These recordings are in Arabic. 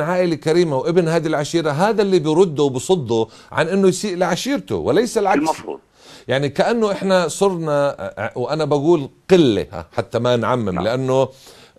عائلة كريمة وابن هذه العشيرة هذا اللي بيرده وبصده عن انه يسيء لعشيرته وليس العكس المفروض يعني كأنه احنا صرنا وانا بقول قلة حتى ما نعمم لا. نعم. لانه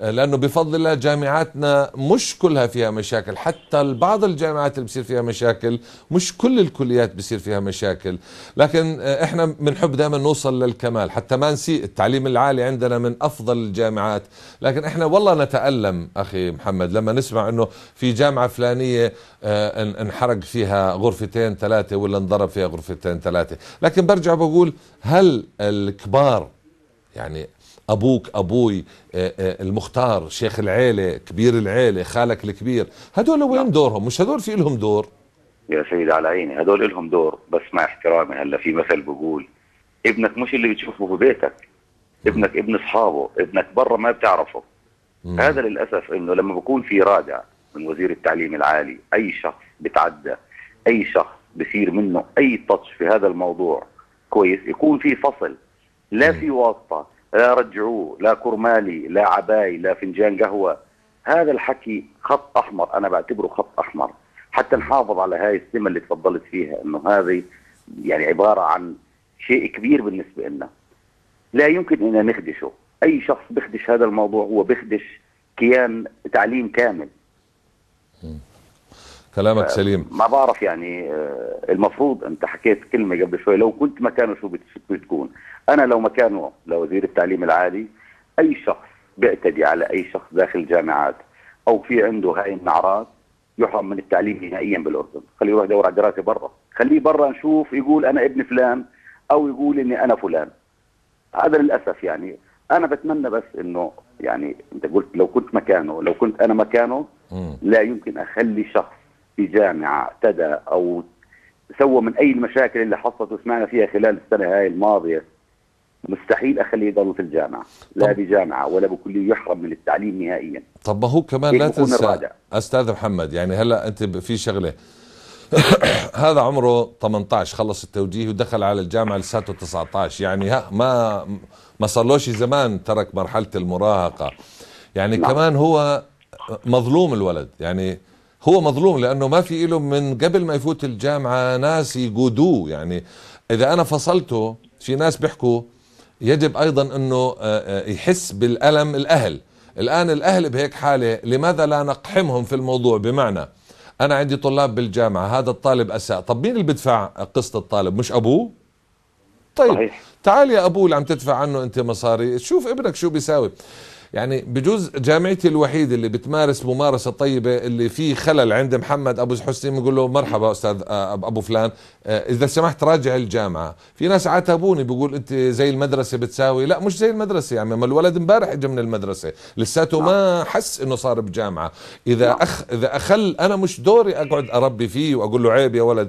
لانه بفضل الله جامعاتنا مش كلها فيها مشاكل حتى بعض الجامعات اللي بصير فيها مشاكل مش كل الكليات بصير فيها مشاكل لكن احنا بنحب دائما نوصل للكمال حتى ما نسيء التعليم العالي عندنا من افضل الجامعات لكن احنا والله نتالم اخي محمد لما نسمع انه في جامعه فلانيه آه، انحرق فيها غرفتين ثلاثه ولا انضرب فيها غرفتين ثلاثه لكن برجع بقول هل الكبار يعني ابوك ابوي آه، آه، المختار شيخ العيله كبير العيله خالك الكبير هدول وين نعم. دورهم مش هدول في لهم دور يا سيدي على عيني هدول لهم دور بس مع احترامي هلا في مثل بقول ابنك مش اللي بتشوفه في بيتك ابنك ابن اصحابه ابنك برا ما بتعرفه مم. هذا للاسف انه لما بكون في رادع من وزير التعليم العالي اي شخص بتعدى اي شخص بصير منه اي تاتش في هذا الموضوع كويس يكون في فصل لا في واسطه لا رجعوه لا كرمالي لا عباي لا فنجان قهوة هذا الحكي خط أحمر أنا بعتبره خط أحمر حتى نحافظ على هاي السمة اللي تفضلت فيها أنه هذه يعني عبارة عن شيء كبير بالنسبة لنا لا يمكن أن نخدشه أي شخص بيخدش هذا الموضوع هو بيخدش كيان تعليم كامل كلامك آه، سليم ما بعرف يعني آه، المفروض انت حكيت كلمه قبل شوي لو كنت مكانه شو بتكون انا لو مكانه لوزير التعليم العالي اي شخص بيعتدي على اي شخص داخل الجامعات او في عنده هاي النعرات يحرم من التعليم نهائيا بالاردن خليه يروح يدور على دراسه برا خليه برا نشوف يقول انا ابن فلان او يقول اني انا فلان هذا للاسف يعني انا بتمنى بس انه يعني انت قلت لو كنت مكانه لو كنت انا مكانه لا يمكن اخلي شخص في جامعه اعتدى او سوى من اي المشاكل اللي حصلت وسمعنا فيها خلال السنه هاي الماضيه مستحيل اخليه يضل في الجامعه لا بجامعه ولا بكليه يحرم من التعليم نهائيا طب ما هو كمان إيه لا تنسى استاذ محمد يعني هلا انت في شغله هذا عمره 18 خلص التوجيه ودخل على الجامعه لساته 19 يعني ها ما ما صارلوش زمان ترك مرحله المراهقه يعني لا. نعم. كمان هو مظلوم الولد يعني هو مظلوم لانه ما في له من قبل ما يفوت الجامعه ناس يقودوه يعني اذا انا فصلته في ناس بيحكوا يجب ايضا انه آه، آه، يحس بالالم الاهل الان الاهل بهيك حاله لماذا لا نقحمهم في الموضوع بمعنى انا عندي طلاب بالجامعه هذا الطالب اساء طب مين اللي بدفع قسط الطالب مش ابوه طيب صحيح. تعال يا ابوه اللي عم تدفع عنه انت مصاري شوف ابنك شو بيساوي يعني بجوز جامعتي الوحيدة اللي بتمارس ممارسة طيبة اللي في خلل عند محمد أبو حسني بنقول له مرحبا أستاذ آه، أبو فلان آه، إذا سمحت راجع الجامعة في ناس عاتبوني بقول أنت زي المدرسة بتساوي لا مش زي المدرسة يا عمي ما الولد امبارح اجى من المدرسة لساته ما حس إنه صار بجامعة إذا أخ إذا أخل أنا مش دوري أقعد أربي فيه وأقول له عيب يا ولد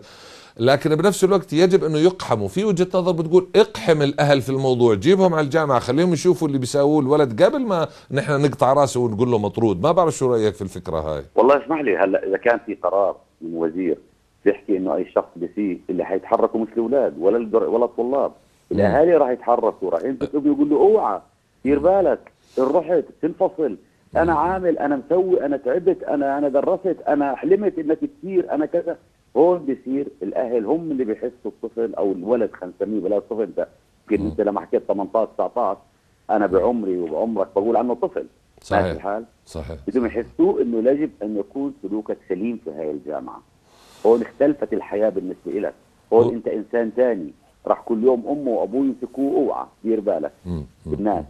لكن بنفس الوقت يجب انه يقحموا في وجهه نظر بتقول اقحم الاهل في الموضوع جيبهم على الجامعه خليهم يشوفوا اللي بيساووه الولد قبل ما نحن نقطع راسه ونقول له مطرود ما بعرف شو رايك في الفكره هاي والله اسمح لي هلا اذا كان في قرار من وزير بيحكي انه اي شخص بسيء اللي حيتحركوا مش الاولاد ولا ولا الطلاب نعم. الاهالي راح يتحركوا راح يمسك ابنه يقول له اوعى دير بالك ان رحت تنفصل انا نعم. عامل انا مسوي انا تعبت انا انا درست انا حلمت انك كثير انا كذا هون بيصير الاهل هم اللي بيحسوا الطفل او الولد خلينا نسميه بلا الطفل ده يمكن انت لما حكيت 18 19 انا بعمري وبعمرك بقول عنه طفل صحيح الحال صحيح بدهم يحسوه انه يجب ان يكون سلوكك سليم في هاي الجامعه هون اختلفت الحياه بالنسبه لك هون انت انسان ثاني راح كل يوم امه وابوه يمسكوه اوعى دير بالك بالناس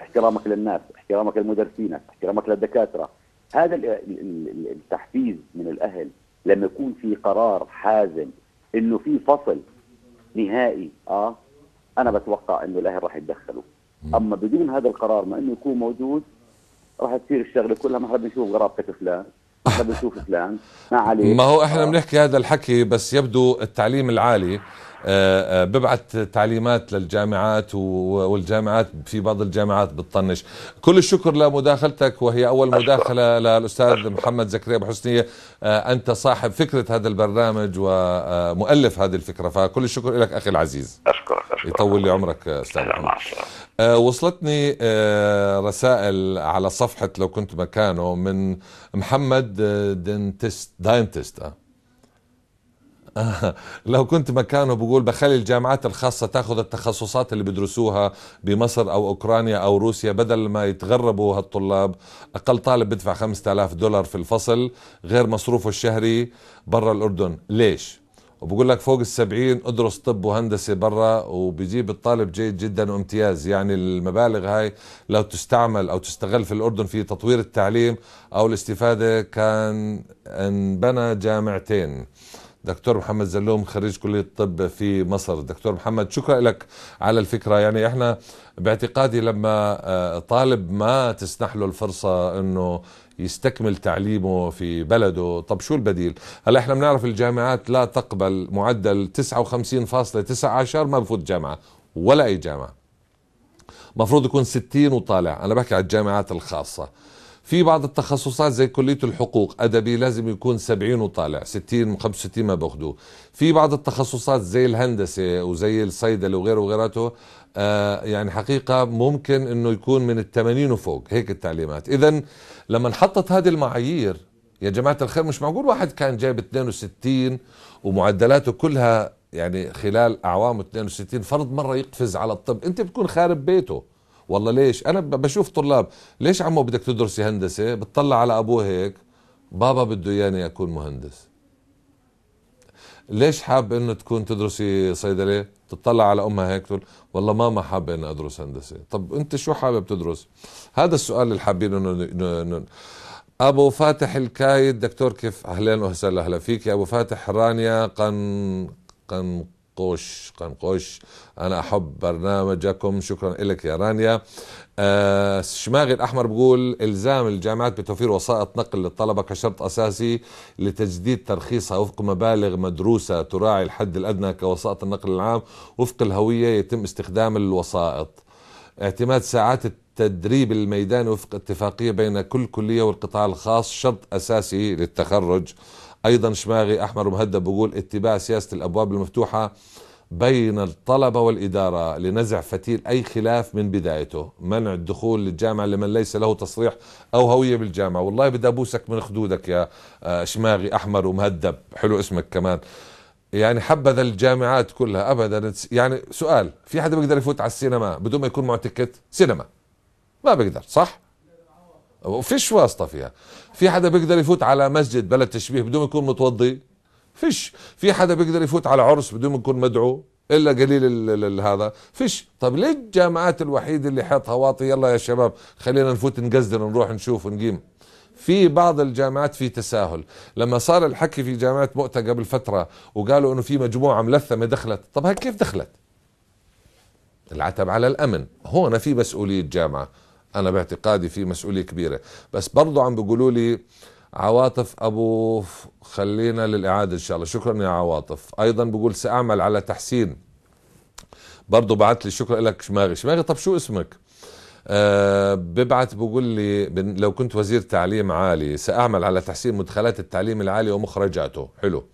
احترامك للناس احترامك لمدرسينك احترامك للدكاتره هذا التحفيز من الاهل لما يكون في قرار حازم انه في فصل نهائي اه انا بتوقع انه الاهل راح يتدخلوا اما بدون هذا القرار ما انه يكون موجود راح تصير الشغله كلها ما حدا بنشوف غرابه فلان حدا بنشوف فلان ما عليه ما هو احنا آه. بنحكي هذا الحكي بس يبدو التعليم العالي آه، آه، ببعث تعليمات للجامعات والجامعات في بعض الجامعات بتطنش كل الشكر لمداخلتك وهي أول مداخلة للأستاذ محمد زكريا أبو حسنية آه، أنت صاحب فكرة هذا البرنامج ومؤلف هذه الفكرة فكل الشكر لك أخي العزيز أشكرك, يطول لي عمرك أستاذ محمد وصلتني رسائل على صفحة لو كنت مكانه من محمد دينتست دينتست لو كنت مكانه بقول بخلي الجامعات الخاصة تاخذ التخصصات اللي بدرسوها بمصر أو أوكرانيا أو روسيا بدل ما يتغربوا هالطلاب أقل طالب بدفع 5000 دولار في الفصل غير مصروفه الشهري برا الأردن ليش؟ وبقول لك فوق السبعين ادرس طب وهندسة برا وبيجيب الطالب جيد جدا وامتياز يعني المبالغ هاي لو تستعمل أو تستغل في الأردن في تطوير التعليم أو الاستفادة كان انبنى جامعتين دكتور محمد زلوم خريج كلية الطب في مصر دكتور محمد شكرا لك على الفكرة يعني احنا باعتقادي لما آه، طالب ما تسنح له الفرصة انه يستكمل تعليمه في بلده طب شو البديل هلا احنا بنعرف الجامعات لا تقبل معدل 59.19 ما بفوت جامعة ولا اي جامعة مفروض يكون 60 وطالع انا بحكي على الجامعات الخاصة في بعض التخصصات زي كليه الحقوق ادبي لازم يكون 70 وطالع 60 65 ما باخذوه في بعض التخصصات زي الهندسه وزي الصيدله وغيره وغيراته آه يعني حقيقة ممكن أنه يكون من الثمانين وفوق هيك التعليمات إذا لما انحطت هذه المعايير يا جماعة الخير مش معقول واحد كان جايب 62 ومعدلاته كلها يعني خلال أعوام 62 فرض مرة يقفز على الطب أنت بتكون خارب بيته والله ليش انا بشوف طلاب ليش عمو بدك تدرسي هندسه بتطلع على ابوه هيك بابا بده اياني اكون مهندس ليش حاب انه تكون تدرسي صيدله تطلع على امها هيك تقول والله ماما حابه اني ادرس هندسه طب انت شو حابب تدرس هذا السؤال اللي حابين انه ابو فاتح الكايد دكتور كيف اهلا وسهلا اهلا فيك يا ابو فاتح رانيا قن قن قوش قنقوش انا احب برنامجكم شكرا لك يا رانيا آه شماغي الاحمر بقول الزام الجامعات بتوفير وسائط نقل للطلبه كشرط اساسي لتجديد ترخيصها وفق مبالغ مدروسه تراعي الحد الادنى كوسائط النقل العام وفق الهويه يتم استخدام الوسائط اعتماد ساعات التدريب الميداني وفق اتفاقيه بين كل كليه والقطاع الخاص شرط اساسي للتخرج ايضا شماغي احمر مهدب بقول اتباع سياسه الابواب المفتوحه بين الطلبه والاداره لنزع فتيل اي خلاف من بدايته، منع الدخول للجامعه لمن ليس له تصريح او هويه بالجامعه، والله بدي ابوسك من خدودك يا آه، شماغي احمر ومهدب، حلو اسمك كمان. يعني حبذا الجامعات كلها ابدا يعني سؤال في حدا بيقدر يفوت على السينما بدون ما يكون معه سينما ما بيقدر صح؟ وفيش واسطه فيها في حدا بيقدر يفوت على مسجد بلا تشبيه بدون يكون متوضي فيش في حدا بيقدر يفوت على عرس بدون يكون مدعو الا قليل ال ال هذا فيش طب ليه الجامعات الوحيده اللي حاطها واطي يلا يا شباب خلينا نفوت نقزر نروح نشوف ونقيم في بعض الجامعات في تساهل لما صار الحكي في جامعة مؤتة قبل فترة وقالوا انه في مجموعة ملثمة دخلت طب هاي كيف دخلت العتب على الأمن هون في مسؤولية جامعة انا باعتقادي في مسؤوليه كبيره بس برضه عم بيقولوا لي عواطف ابو خلينا للاعاده ان شاء الله شكرا يا عواطف ايضا بقول ساعمل على تحسين برضه بعت لي شكرا لك شماغي شماغي طب شو اسمك أه ببعت بقول لي لو كنت وزير تعليم عالي ساعمل على تحسين مدخلات التعليم العالي ومخرجاته حلو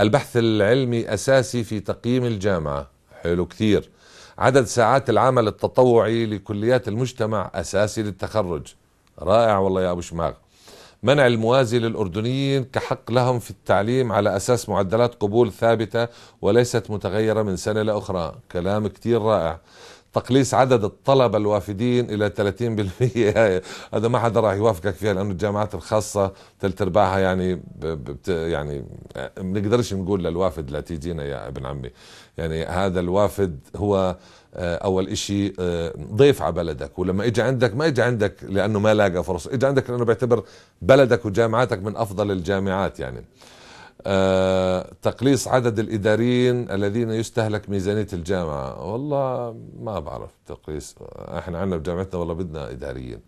البحث العلمي اساسي في تقييم الجامعه حلو كتير عدد ساعات العمل التطوعي لكليات المجتمع أساسي للتخرج رائع والله يا أبو شماغ منع الموازي للأردنيين كحق لهم في التعليم على أساس معدلات قبول ثابتة وليست متغيرة من سنة لأخرى كلام كتير رائع تقليص عدد الطلبة الوافدين إلى 30% هذا ما حدا راح يوافقك فيها لأنه الجامعات الخاصة ثلث أرباعها يعني بت يعني بنقدرش نقول للوافد لا تيجينا يا ابن عمي يعني هذا الوافد هو آه، اول إشي آه، ضيف على بلدك ولما اجى عندك ما اجى عندك لانه ما لاقى فرص اجى عندك لانه بيعتبر بلدك وجامعاتك من افضل الجامعات يعني آه، تقليص عدد الإداريين الذين يستهلك ميزانية الجامعة والله ما بعرف تقليص احنا عندنا بجامعتنا والله بدنا إداريين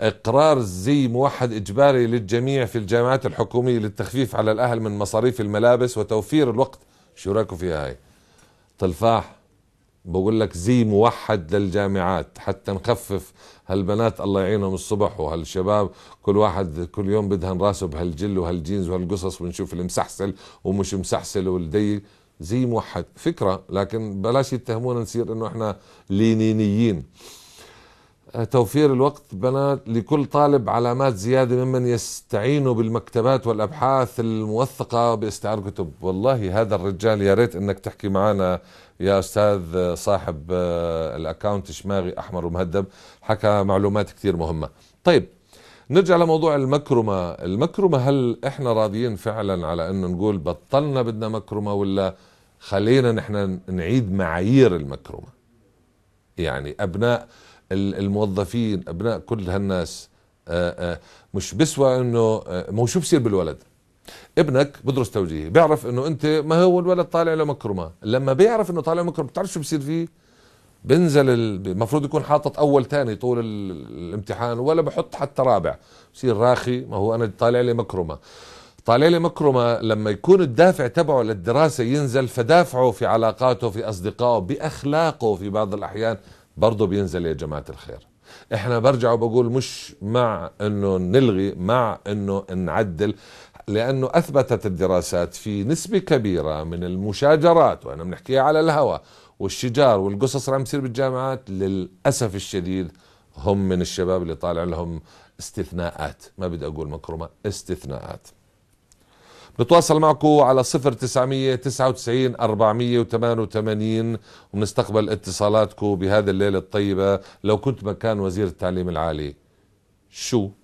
إقرار زي موحد إجباري للجميع في الجامعات الحكومية للتخفيف على الأهل من مصاريف الملابس وتوفير الوقت شو رايكم فيها هاي طلفاح بقول لك زي موحد للجامعات حتى نخفف هالبنات الله يعينهم الصبح وهالشباب كل واحد كل يوم بدهن راسه بهالجل وهالجينز وهالقصص ونشوف المسحسل ومش مسحسل والدي زي موحد فكره لكن بلاش يتهمونا نصير انه احنا لينينيين آه، توفير الوقت بنات لكل طالب علامات زيادة ممن يستعين بالمكتبات والأبحاث الموثقة باستعار كتب والله هذا الرجال يا ريت أنك تحكي معنا يا أستاذ صاحب آه، الأكاونت شماغي أحمر ومهدب حكى معلومات كثير مهمة طيب نرجع لموضوع المكرمة المكرمة هل إحنا راضيين فعلا على أنه نقول بطلنا بدنا مكرمة ولا خلينا نحن نعيد معايير المكرمة يعني أبناء الموظفين ابناء كل هالناس آه، آه، مش بسوى انه آه، ما هو شو بصير بالولد ابنك بدرس توجيهي بيعرف انه انت ما هو الولد طالع له مكرمه لما بيعرف انه طالع مكرمه بتعرف شو بصير فيه بنزل المفروض يكون حاطط اول ثاني طول الامتحان ولا بحط حتى رابع بصير راخي ما هو انا طالع لي مكرمه طالع لي مكرمه لما يكون الدافع تبعه للدراسه ينزل فدافعه في علاقاته في اصدقائه باخلاقه في بعض الاحيان برضه بينزل يا جماعة الخير احنا برجع وبقول مش مع انه نلغي مع انه نعدل لانه اثبتت الدراسات في نسبه كبيره من المشاجرات وانا بنحكيها على الهواء والشجار والقصص اللي عم تصير بالجامعات للاسف الشديد هم من الشباب اللي طالع لهم استثناءات ما بدي اقول مكرمه استثناءات بتواصل معكم على 0999 488 ونستقبل اتصالاتكم بهذه الليلة الطيبة لو كنت مكان وزير التعليم العالي شو